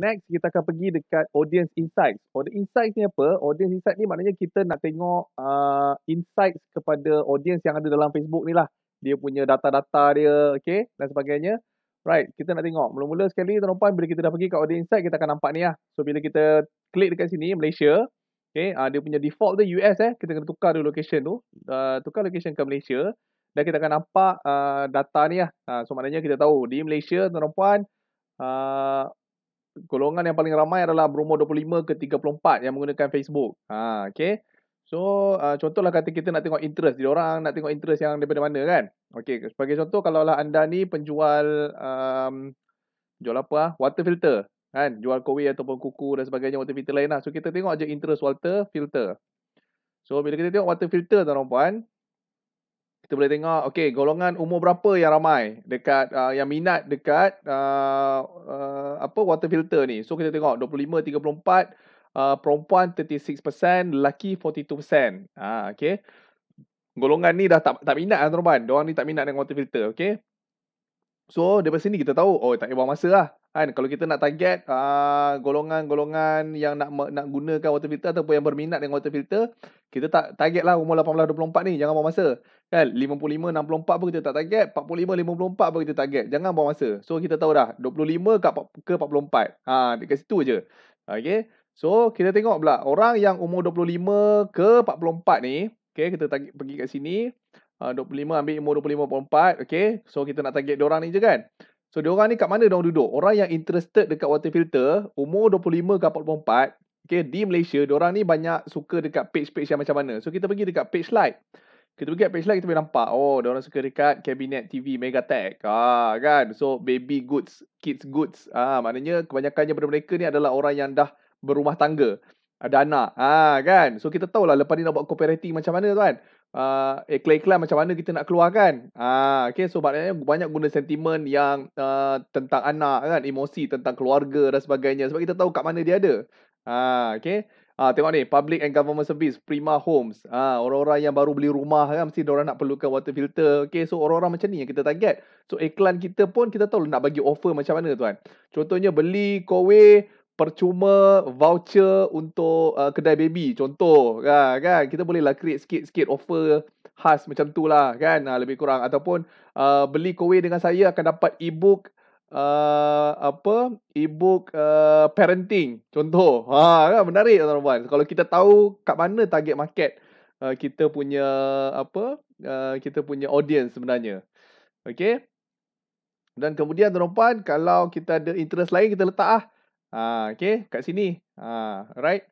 Next, kita akan pergi dekat audience insights. Audience insights ni apa? Audience insights ni maknanya kita nak tengok uh, insights kepada audience yang ada dalam Facebook ni lah. Dia punya data-data dia, okay, dan sebagainya. Right, kita nak tengok. Mula-mula sekali, tuan-tuan, bila kita dah pergi ke audience insights, kita akan nampak ni lah. So, bila kita klik dekat sini, Malaysia, okay, uh, dia punya default tu US eh. Kita kena tukar dulu location tu. Uh, tukar location ke Malaysia. Dan kita akan nampak uh, data ni lah. Uh, so, maknanya kita tahu di Malaysia, tuan-tuan, uh, golongan yang paling ramai adalah berumur 25 ke 34 yang menggunakan Facebook. Ha, okay. So, uh, contohlah kata kita nak tengok interest. Dia orang nak tengok interest yang daripada mana kan? Okay, sebagai contoh, kalau lah anda ni penjual, um, jual apa lah? Water filter. Kan? Jual kowe ataupun kuku dan sebagainya, water filter lain lah. So, kita tengok aja interest water filter. So, bila kita tengok water filter, tuan-tuan, kita boleh tengok okey golongan umur berapa yang ramai dekat uh, yang minat dekat uh, uh, apa water filter ni so kita tengok 25 34 Uh, perempuan 36%, lelaki 42%. Ah, okay. Golongan ni dah tak tak minat lah tuan-tuan. Diorang ni tak minat dengan water filter. Okay. So, daripada sini kita tahu, oh tak payah masa lah. Kan? Kalau kita nak target uh, golongan-golongan uh, yang nak nak gunakan water filter ataupun yang berminat dengan water filter, kita tak target lah umur 18-24 ni. Jangan buang masa. Kan? 55-64 pun kita tak target. 45-54 pun kita target. Jangan buang masa. So, kita tahu dah. 25 ke, 44. Haa, dekat situ je. Okay. So, kita tengok pula. Orang yang umur 25 ke 44 ni. Okay, kita target, pergi kat sini. Ha, uh, 25 ambil umur 25-44. Okay. So, kita nak target orang ni je kan? So, diorang ni kat mana diorang duduk? Orang yang interested dekat water filter, umur 25 ke 44, Okay, di Malaysia, orang ni banyak suka dekat page-page yang macam mana. So, kita pergi dekat page light. Kita pergi dekat page light, kita boleh nampak. Oh, orang suka dekat Cabinet TV Megatech. Ah, kan? So, baby goods, kids goods. Ah, maknanya kebanyakan daripada mereka ni adalah orang yang dah berumah tangga. Ada anak. Ah, kan? So, kita tahulah lepas ni nak buat cooperating macam mana tuan. Uh, iklan-iklan macam mana kita nak keluarkan uh, ah, okay, so maknanya banyak guna sentimen yang uh, tentang anak kan emosi tentang keluarga dan sebagainya sebab kita tahu kat mana dia ada Ha, okay. Ha, tengok ni, public and government service, Prima Homes. Ha, orang-orang yang baru beli rumah kan, mesti orang nak perlukan water filter. Okay, so orang-orang macam ni yang kita target. So, iklan kita pun, kita tahu lah nak bagi offer macam mana tuan. Contohnya, beli kowe percuma voucher untuk uh, kedai baby. Contoh, kan, kan? kita bolehlah create sikit-sikit offer khas macam tu lah kan, ha, lebih kurang. Ataupun, uh, beli kowe dengan saya akan dapat e-book Eh, apa ebook uh, parenting contoh ha kan menarik tuan-tuan kalau kita tahu kat mana target market uh, kita punya apa uh, kita punya audience sebenarnya okey dan kemudian tuan-tuan kalau kita ada interest lain kita letak ah ha okey kat sini ha right